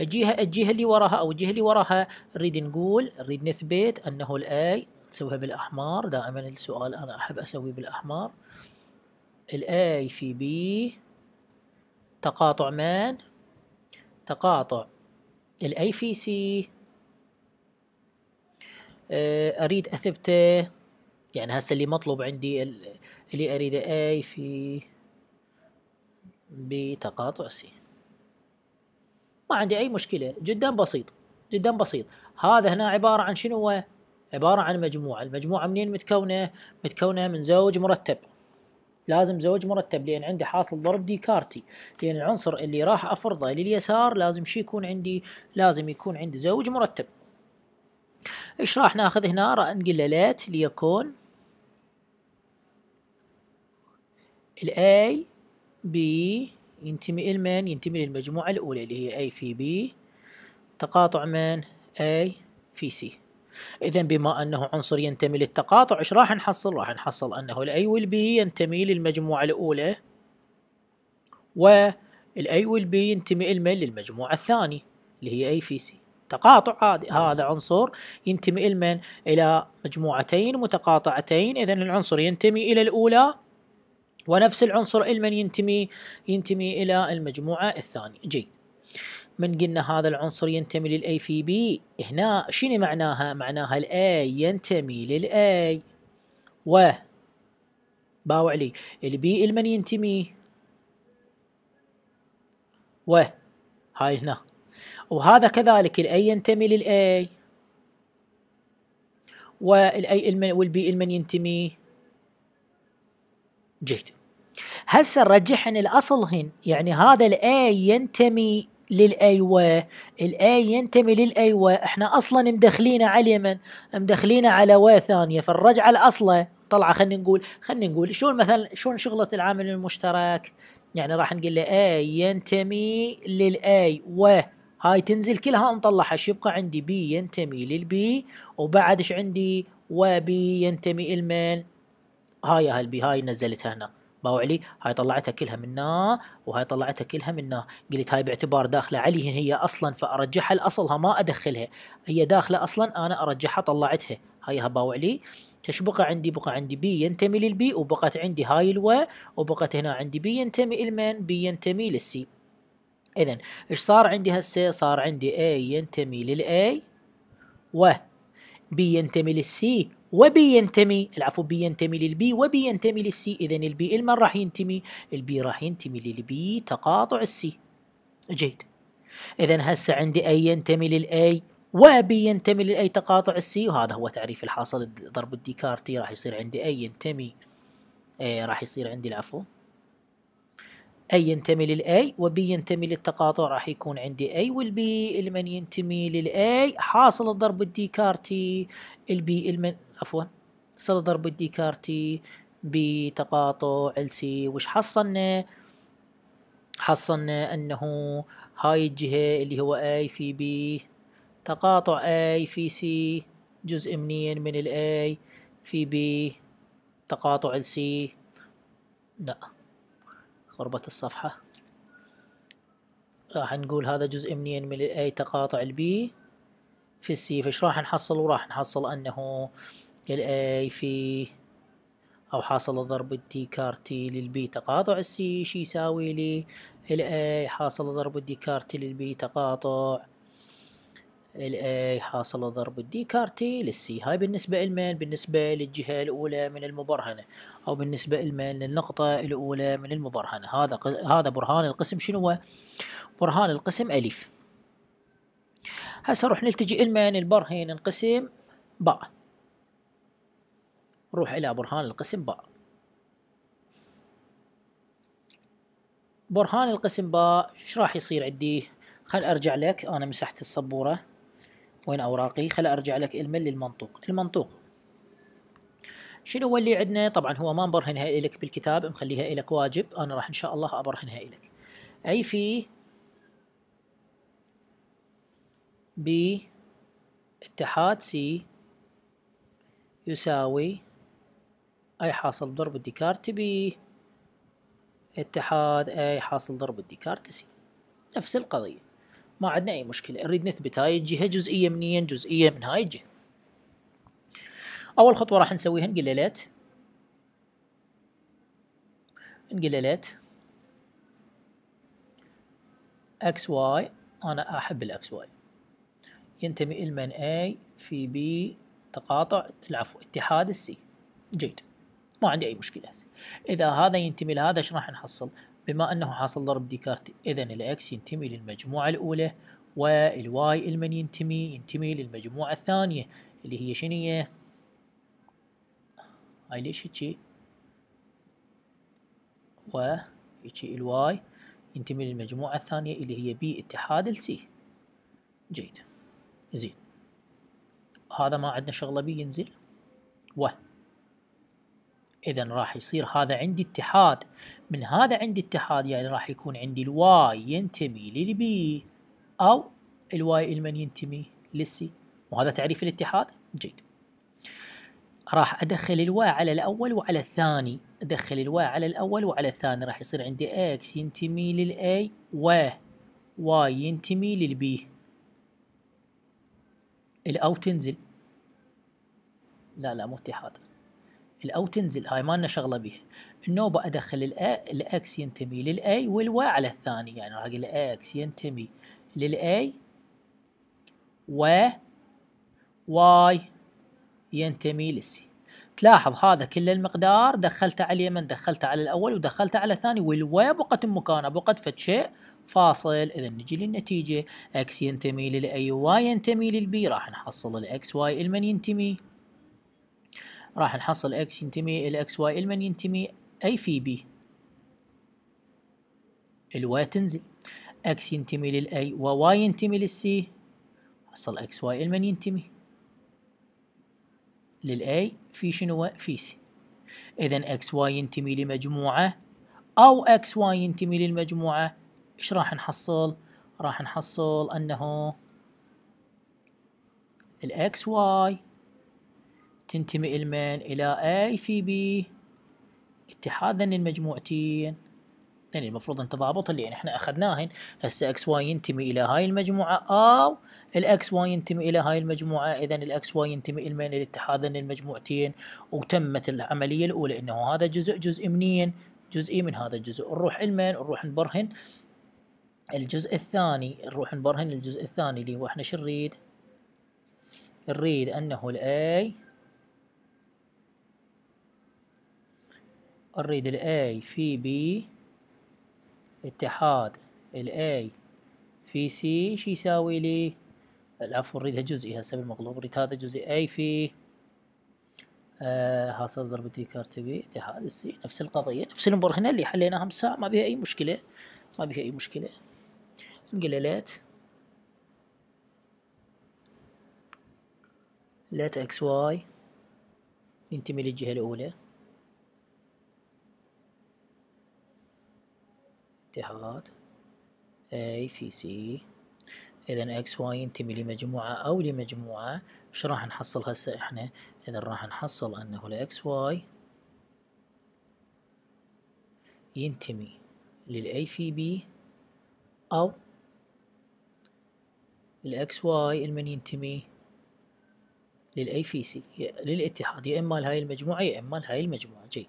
الجهه الجهه اللي وراها او الجهه اللي وراها نريد نقول نريد نثبت انه الاي تسويها بالاحمر دائما السؤال انا احب اسويه بالاحمر الاي في بي تقاطع من؟ تقاطع الاي في سي آه، اريد اثبته يعني هسه اللي مطلوب عندي اللي اريده اي في بتقاطع سي ما عندي اي مشكله جدا بسيط جدا بسيط هذا هنا عباره عن شنو عباره عن مجموعه المجموعه منين متكونه متكونه من زوج مرتب لازم زوج مرتب لان عندي حاصل ضرب ديكارتي لان العنصر اللي راح افرضه لليسار لازم شي يكون عندي لازم يكون عندي زوج مرتب ايش راح ناخذ هنا راح نقول ليت ليكون الاي A B ينتمي لمن ينتمي للمجموعة الأولى اللي هي A في B تقاطع من A في C إذا بما أنه عنصر ينتمي للتقاطع إيش راح نحصل؟ راح نحصل أنه انه A والـ B ينتمي للمجموعة الأولى A والـ B ينتمي لمن للمجموعة الثانية اللي هي A في C تقاطع عادي هذا عنصر ينتمي لمن إلى مجموعتين متقاطعتين إذا العنصر ينتمي إلى الأولى ونفس العنصر علما ينتمي ينتمي إلى المجموعة الثانية جيد من قلنا هذا العنصر ينتمي للاي في بي هنا شنو معناها معناها الاي ينتمي للاي و باو علي البي لمن ينتمي و هاي هنا وهذا كذلك الاي ينتمي للاي والاي والبي لمن ينتمي جيد هسه نرجح ان الاصل هن يعني هذا الاي ينتمي للايوه الاي ينتمي للايوه احنا اصلا مدخلينه على اليمن مدخلينه على واي ثانيه فالرجع الاصله طلع خلينا نقول خلينا نقول شلون مثلا شلون شغله العامل المشترك يعني راح نقول له اي ينتمي للاي و هاي تنزل كلها نطلعها ايش يبقى عندي بي ينتمي للبي وبعد ايش عندي وبي ينتمي لمن هاي هالبي هاي نزلتها هنا باو علي هاي طلعتها كلها منا وهاي طلعتها كلها منا قلت هاي باعتبار داخله علي هي اصلا فارجعها لاصلها ما ادخلها هي داخله اصلا انا ارجعها طلعتها هاي باو علي ايش بقى عندي بقى عندي بي ينتمي للبي وبقت عندي هاي الوا وبقت هنا عندي بي ينتمي لمن بي ينتمي للسي اذا ايش صار عندي هسه صار عندي اي ينتمي للاي و بي ينتمي للسي وبي ينتمي العفو بي ينتمي للبي وبي ينتمي للسي إذا البي لمن راح ينتمي؟ البي راح ينتمي للبي تقاطع السي جيد إذا هسه عندي أي ينتمي للأي وبي ينتمي للأي تقاطع السي وهذا هو تعريف الحاصل ضرب الديكارتي راح يصير عندي أي ينتمي إيه، راح يصير عندي العفو A ينتمي للA وبي ينتمي للتقاطع راح يكون عندي A والبي المن ينتمي للA حاصل الضرب الديكارتي البي المن عفوا حاصل الضرب الديكارتي بتقاطع LC وش حصلنا؟ حصلنا أنه هاي الجهة اللي هو A في B تقاطع A في C جزء منين من ال A في B تقاطع ال C لا غربة الصفحة راح نقول هذا جزء منين من الاي تقاطع البي في السي فايش راح نحصل وراح نحصل انه الاي في او حاصل ضرب الديكارتي للبي تقاطع السي شي يساوي لي الاي حاصل ضرب الديكارتي للبي تقاطع الاي حاصل ضرب الدي كارتي للسي هاي بالنسبة لمن بالنسبة للجهة الأولى من المبرهنة أو بالنسبة لمن للنقطة الأولى من المبرهنة هذا هذا برهان القسم شنو هو برهان القسم ألف هسه نروح نلتجئ لمن البرهين انقسم باء نروح إلى برهان القسم باء برهان القسم باء ايش راح يصير عندي خل ارجع لك انا مسحت السبوره وين أوراقي خل أرجع لك المن للمنطوق المنطوق شنو هو اللي عندنا طبعا هو ما مبرهنها لك بالكتاب مخليها لك واجب أنا راح إن شاء الله أبرهنها لك أي في ب اتحاد سي يساوي أي حاصل ضرب الديكارت بي اتحاد أي حاصل ضرب الديكارت سي نفس القضية ما عندنا اي مشكله نريد نثبت هاي الجهه جزئيه من ين جزئيه من هاي الجهه اول خطوه راح نسويها انقلالات انقلالات اكس واي انا احب الاكس واي ينتمي المن اي في بي تقاطع العفو اتحاد السي جيد ما عندي اي مشكله هسه اذا هذا ينتمي لهذا ايش راح نحصل بما أنه حاصل ضرب ديكارت إذا الإكس ينتمي للمجموعة الأولى والواي المن ينتمي ينتمي للمجموعة الثانية اللي هي شنية هاي ليش هيجي و هيجي الواي ينتمي للمجموعة الثانية اللي هي بي اتحاد السي جيد زين هذا ما عندنا شغلة بي ينزل و اذا راح يصير هذا عندي اتحاد من هذا عندي اتحاد يعني راح يكون عندي الواي ينتمي للبي او الواي المن ينتمي للسي وهذا تعريف الاتحاد جيد راح ادخل الواي على الاول وعلى الثاني ادخل الواي على الاول وعلى الثاني راح يصير عندي اكس ينتمي للاي و واي ينتمي للبي الاو تنزل لا لا مو اتحاد الاو تنزل هاي ما لنا شغله بيها النوبه ادخل الا الاكس ينتمي للاي والواي على الثاني يعني راح اقول الاكس ينتمي للاي و واي ينتمي للسي تلاحظ هذا كل المقدار دخلته على اليمن دخلته على الاول ودخلته على الثاني والواي بقت مكانه بقت فد شيء فاصل اذا نجي للنتيجه اكس ينتمي للاي واي ينتمي للبي راح نحصل الاكس واي لمن ينتمي راح نحصل اكس ينتمي الاكس واي لمن ينتمي اي في بي الواي تنزل اكس ينتمي للاي وواي ينتمي للسي حصل اكس واي لمن ينتمي للاي في شنو في سي اذا اكس واي ينتمي لمجموعه او اكس واي ينتمي للمجموعه ايش راح نحصل راح نحصل انه الاكس واي تنتمي لمن إلى أي في بي اتحاد ذن المجموعتين يعني المفروض انت ضابط اللي يعني احنا اخذناهن هسه اكس واي ينتمي الى هاي المجموعه او الاكس واي ينتمي الى هاي المجموعه اذا الاكس واي ينتمي المين الاتحاد المجموعتين وتمت العمليه الاولى انه هذا جزء جزء منين جزئي من هذا الجزء نروح المين نروح نبرهن الجزء الثاني نروح نبرهن الجزء الثاني اللي هو احنا شو نريد نريد انه الاي أريد الاي A في B اتحاد الاي A في C شي يساوي لي العفو نريدها جزئي هسه بالمقلوب اريد هذا جزئي A في آه حاصل ضرب دي كارت بي اتحاد السي نفس القضية نفس المبر هنا اللي حليناها من ساعة ما بها أي مشكلة ما بها أي مشكلة انقللت لات اكس واي ينتمي للجهة الأولى الاتحاد A في C إذا X Y ينتمي لمجموعة أو لمجموعة إيش راح نحصل هسه إحنا إذا راح نحصل أنه ال X Y ينتمي لل A في B أو ال X Y المن ينتمي للاي في سي للاتحاد يا اما لهاي المجموعه يا اما لهاي المجموعه جيد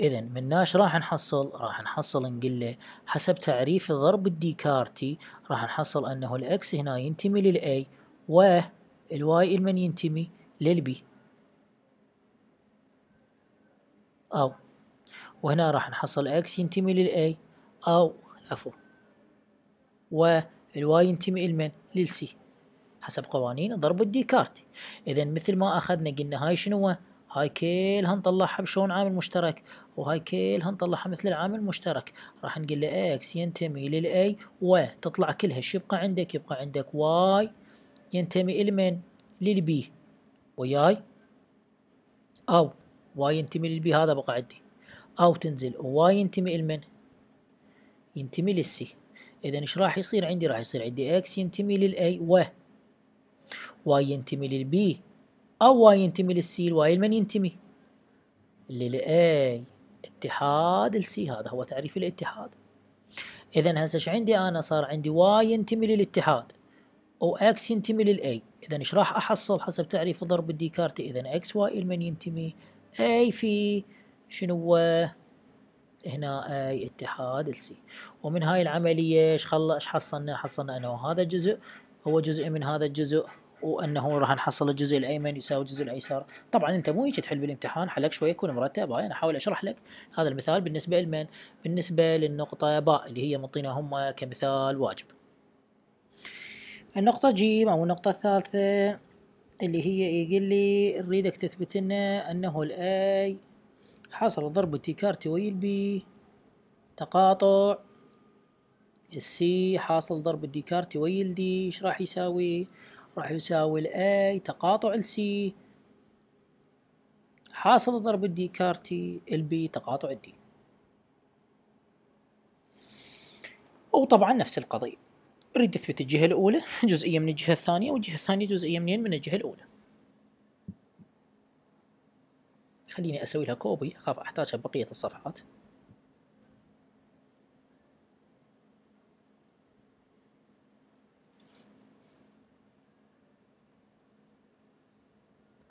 إذا من ناش راح نحصل راح نحصل نقله حسب تعريف الضرب الديكارتي راح نحصل أنه الإكس هنا ينتمي للأي والواي المن ينتمي للبي أو وهنا راح نحصل إكس ينتمي للأي أو عفوا والواي ينتمي لمن للسي حسب قوانين ضرب الديكارتي إذا مثل ما أخذنا قلنا هاي شنو هاي كلها نطلعها بشلون عامل مشترك وهاي كلها نطلعها مثل العامل المشترك راح نقول له اكس ينتمي للاي وتطلع كلها ايش يبقى عندك يبقى عندك واي ينتمي لمن للبي وياي او واي ينتمي للبي هذا بقى عندي او تنزل واي ينتمي لمن ينتمي للسي اذا ايش راح يصير عندي راح يصير عندي اكس ينتمي للاي و واي ينتمي للبي أو واي ينتمي للسي الواي لمن ينتمي للآي اتحاد السي هذا هو تعريف الاتحاد إذا هسه ايش عندي أنا صار عندي واي ينتمي للاتحاد وإكس ينتمي للآي إذا ايش راح أحصل حسب تعريف ضرب الديكارتي إذا إكس واي لمن ينتمي أي في شنو هنا اي اتحاد السي ومن هاي العملية ايش خلص ايش حصلنا حصلنا انه هذا الجزء هو جزء من هذا الجزء وانه راح نحصل الجزء الايمن يساوي الجزء الايسر طبعا انت مو هيك تحل بالامتحان حلك شويه يكون مرتب هاي انا احاول اشرح لك هذا المثال بالنسبه لمن بالنسبه للنقطه باء اللي هي مطينا هم كمثال واجب النقطه جيم او النقطه الثالثه اللي هي يقول لي نريدك تثبت لنا انه الاي حصل ضرب كارتي وي البي تقاطع السي حاصل ضرب الديكارتي ويل دي ايش راح يساوي راح يساوي الـ A تقاطع الـ C حاصل ضرب الدي كارتي الـ B تقاطع الـ D وطبعا نفس القضية أريد أثبت الجهة الأولى جزئية من الجهة الثانية والجهة الثانية جزئية منين من الجهة الأولى خليني أسوي لها كوبي أخاف أحتاجها بقية الصفحات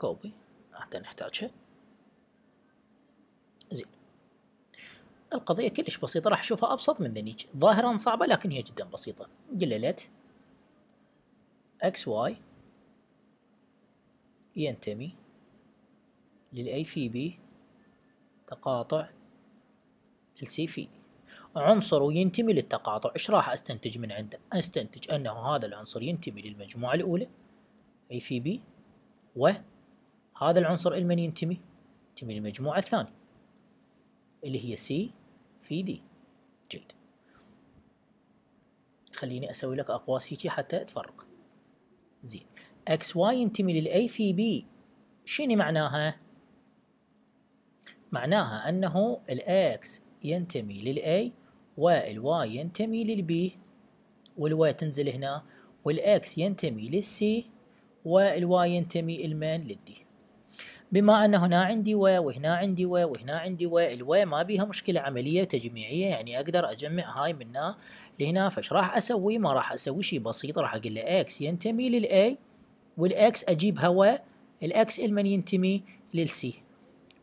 كوبي حتى نحتاجها زين القضية كلش بسيطة راح أشوفها أبسط من ذنيج ظاهرا صعبة لكن هي جدا بسيطة قللت اكس واي ينتمي للاي في بي تقاطع السي في عنصر وينتمي للتقاطع ايش راح استنتج من عنده استنتج انه هذا العنصر ينتمي للمجموعة الاولى اي في بي و هذا العنصر لمن ينتمي؟ ينتمي للمجموعة الثانية اللي هي سي في دي جيد خليني أسوي لك أقواس هيجي حتى تفرق زين اكس واي ينتمي للاي في بي شنو معناها؟ معناها أنه الاكس ينتمي للاي والواي ينتمي للبي والواي تنزل هنا والاكس ينتمي للسي والواي ينتمي لمن للدي بما ان هنا عندي و وهنا عندي و وهنا عندي و الو ما بيها مشكله عمليه تجميعيه يعني اقدر اجمع هاي من هنا لهنا فش راح اسوي ما راح اسوي شيء بسيط راح اقول له اكس ينتمي للاي والاكس اجيبها و الاكس المن ينتمي للسي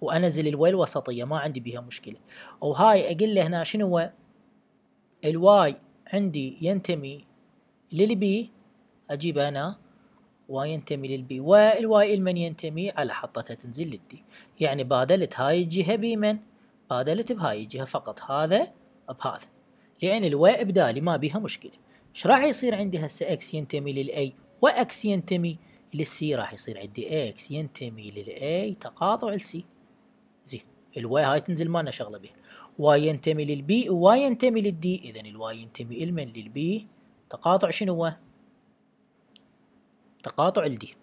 وانزل الواي الوسطيه ما عندي بها مشكله وهاي اقول له هنا شنو هو الواي عندي ينتمي للبي اجيب هنا وينتمي للبي والواي لمن ينتمي على حطتها تنزل للدي يعني بادلت هاي الجهة بمن بادلت بهاي الجهة فقط هذا بهذا لأن الواي إبدالي ما بيها مشكلة ايش راح يصير عندي هسه اكس ينتمي للاي واكس ينتمي للسي راح يصير عندي اكس ينتمي للاي تقاطع السي زين الواي هاي تنزل مالنا شغله بها واي ينتمي للبي وواي ينتمي للدي اذا الواي ينتمي لمن للبي تقاطع شنو هو تقاطع الدي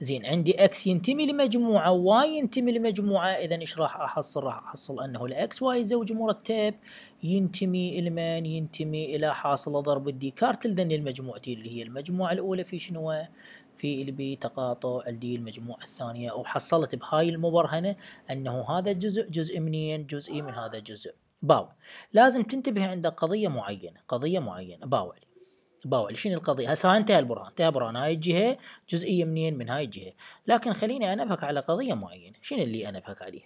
زين عندي اكس ينتمي لمجموعة واي ينتمي لمجموعة اذا ايش راح احصل راح احصل انه الاكس واي زوج مرتب ينتمي لمن ينتمي الى حاصلة ضرب الديكارت اذا المجموعتين اللي هي المجموعة الاولى في شنو في البي تقاطع الدي المجموعة الثانية وحصلت بهاي المبرهنة انه هذا الجزء جزء منين جزئي من هذا الجزء باو لازم تنتبه عند قضية معينة قضية معينة باو علي تباوع شنو القضيه هسه انتهى البرهان انتهى البران هاي الجهه جزئيه منين من هاي الجهه لكن خليني انبهك على قضيه معينه شنو اللي انبهك عليه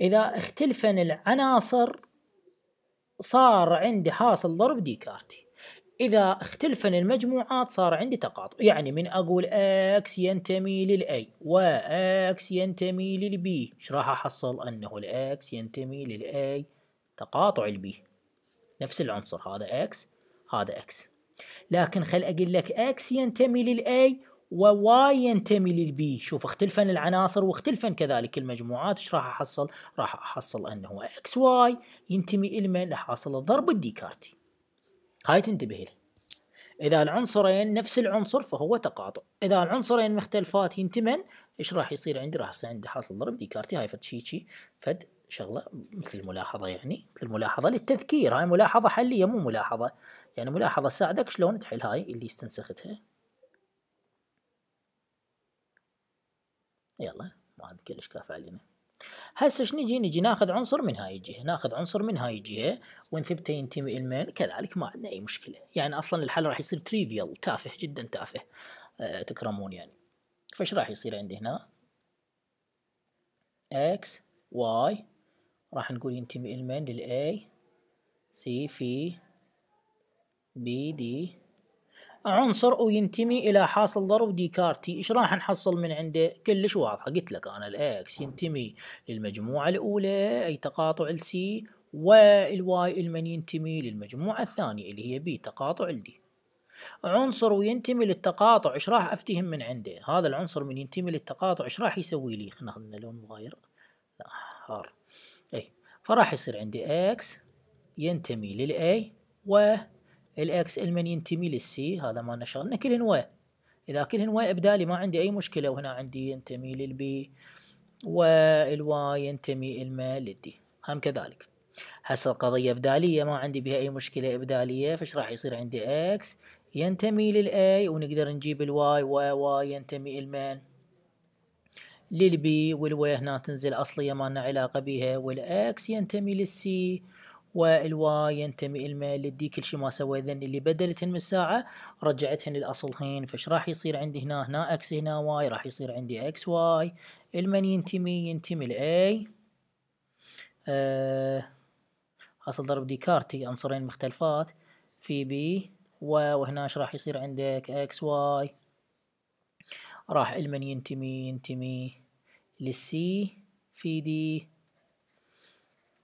اذا اختلفن العناصر صار عندي حاصل ضرب ديكارتي اذا اختلفن المجموعات صار عندي تقاطع يعني من اقول اكس ينتمي للاي واكس ينتمي للبي ايش راح احصل انه الاكس ينتمي للاي تقاطع البي نفس العنصر هذا اكس هذا اكس لكن خل أقول لك X ينتمي للA وواي ينتمي للبي شوف اختلفن العناصر واختلفن كذلك المجموعات ايش راح احصل راح احصل انه اكس واي ينتمي الى راح احصل الضرب الديكارتي هاي تنتبه له اذا العنصرين نفس العنصر فهو تقاطع اذا العنصرين مختلفات ينتمن ايش راح يصير عندي راح يصير عندي حاصل ضرب ديكارتي هاي فد شي فد شغله مثل الملاحظه يعني مثل الملاحظه للتذكير هاي ملاحظه حليه مو ملاحظه يعني ملاحظه ساعدك شلون تحل هاي اللي استنسختها يلا ما عاد كلش كافي علينا هسه شنو نجي نجي ناخذ عنصر من هاي الجهه ناخذ عنصر من هاي الجهه ونثبته ينتمي المين كذلك ما عندنا اي مشكله يعني اصلا الحل راح يصير تريفيال تافه جدا تافه أه تكرمون يعني فايش راح يصير عندي هنا اكس واي راح نقول ينتمي المان للاي سي في بي دي عنصر وينتمي الى حاصل ضرب ديكارتي ايش راح نحصل من عنده كلش واضحه قلت لك انا الاكس ينتمي للمجموعه الاولى اي تقاطع السي والواي المن ينتمي للمجموعه الثانيه اللي هي بي تقاطع الدي عنصر وينتمي للتقاطع ايش راح افتهم من عنده هذا العنصر من ينتمي للتقاطع ايش راح يسوي لي خلينا لون مغاير لا حار اي فراح يصير عندي اكس ينتمي للاي و الاكس المن ينتمي للسي هذا ما شغلنا كلهن و اذا كلهن و ابدالي ما عندي اي مشكله وهنا عندي ينتمي للبي والواي ينتمي الما للدي هم كذلك هسه القضية إبدالية ما عندي بها أي مشكلة إبدالية فش راح يصير عندي إكس ينتمي للأي ونقدر نجيب الواي وواي ينتمي لمن للبي والواي هنا تنزل أصلية ما لنا علاقة بيها والإكس ينتمي للسي والواي ينتمي الما للدي كل شيء ما سوى ذن اللي بدلتهن من الساعه رجعتهن هين فاش راح يصير عندي هنا هنا اكس هنا واي راح يصير عندي اكس واي المن ينتمي ينتمي لاي أه اصل ضرب ديكارتي عنصرين مختلفات في بي وهنا ايش راح يصير عندك اكس واي راح المن ينتمي ينتمي للسي في دي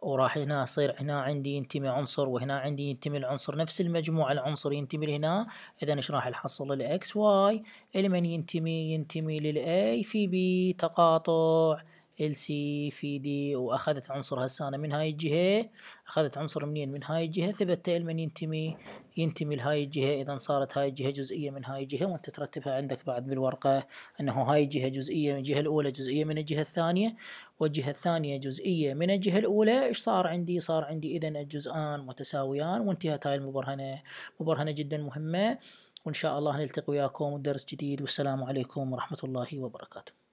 وراح هنا يصير هنا عندي ينتمي عنصر وهنا عندي ينتمي العنصر نفس المجموعة العنصر ينتمي لهنا إذا إيش راح نحصل للإكس واي لمن ينتمي ينتمي للأي في بي تقاطع ال سي في دي واخذت عنصر هسانة من هاي الجهة اخذت عنصر منين من هاي الجهة ثبت من ينتمي ينتمي لهاي الجهة اذا صارت هاي الجهة جزئية من هاي الجهة وانت ترتبها عندك بعد بالورقة انه هاي الجهة جزئية من الجهة الاولى جزئية من الجهة الثانية والجهة الثانية جزئية من الجهة الاولى ايش صار عندي صار عندي اذا الجزئان متساويان وانتهت هاي المبرهنة مبرهنة جدا مهمة وإن شاء الله نلتقي وياكم درس جديد والسلام عليكم ورحمة الله وبركاته